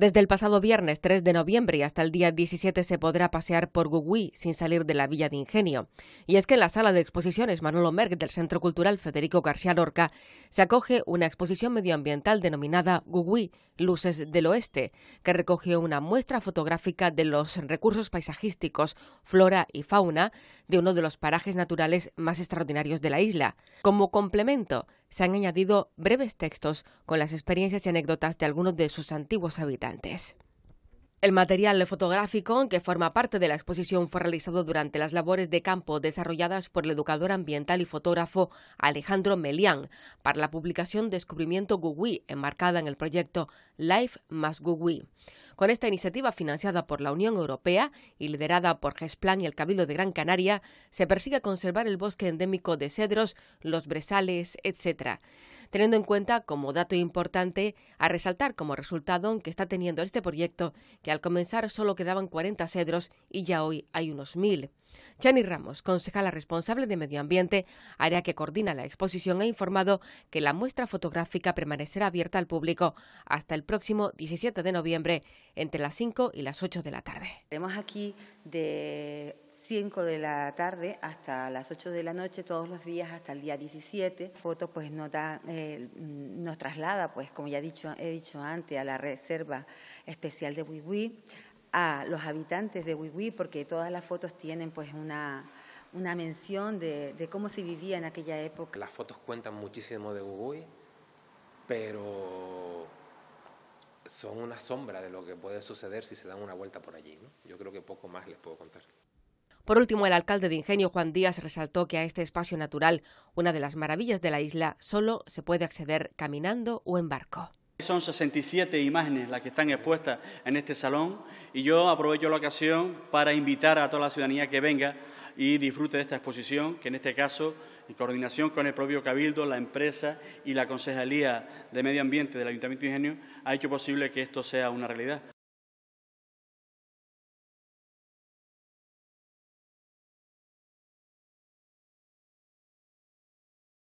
Desde el pasado viernes 3 de noviembre hasta el día 17 se podrá pasear por Gugui sin salir de la Villa de Ingenio. Y es que en la sala de exposiciones Manolo Merck del Centro Cultural Federico García Lorca se acoge una exposición medioambiental denominada Gugui, Luces del Oeste, que recogió una muestra fotográfica de los recursos paisajísticos, flora y fauna de uno de los parajes naturales más extraordinarios de la isla. Como complemento, se han añadido breves textos con las experiencias y anécdotas de algunos de sus antiguos habitantes. El material fotográfico que forma parte de la exposición fue realizado durante las labores de campo desarrolladas por el educador ambiental y fotógrafo Alejandro Melián para la publicación Descubrimiento Gugui, enmarcada en el proyecto Life más Gugui. Con esta iniciativa financiada por la Unión Europea y liderada por Gesplan y el Cabildo de Gran Canaria, se persigue conservar el bosque endémico de cedros, los bresales, etc. Teniendo en cuenta como dato importante a resaltar como resultado que está teniendo este proyecto que al comenzar solo quedaban 40 cedros y ya hoy hay unos 1000. Chani Ramos, concejala responsable de Medio Ambiente, área que coordina la exposición, ha informado que la muestra fotográfica permanecerá abierta al público hasta el próximo 17 de noviembre, entre las 5 y las 8 de la tarde. Tenemos aquí de 5 de la tarde hasta las 8 de la noche, todos los días hasta el día 17. La pues eh, nos, traslada, pues como ya he dicho, antes, a la Reserva Especial de Huihui a los habitantes de Wiwi, porque todas las fotos tienen pues una, mención de, cómo se vivía en aquella época. Las fotos cuentan muchísimo de Wiwi, pero son una sombra de lo que puede suceder si se dan una vuelta por allí. Yo creo que poco más les puedo contar. Por último, el alcalde de Ingenio, Juan Díaz, resaltó que a este espacio natural, una de las maravillas de la isla, solo se puede acceder caminando o en barco. Son 67 imágenes las que están expuestas en este salón y yo aprovecho la ocasión para invitar a toda la ciudadanía que venga y disfrute de esta exposición, que en este caso, en coordinación con el propio Cabildo, la empresa y la Concejalía de Medio Ambiente del Ayuntamiento de Ingenio, ha hecho posible que esto sea una realidad.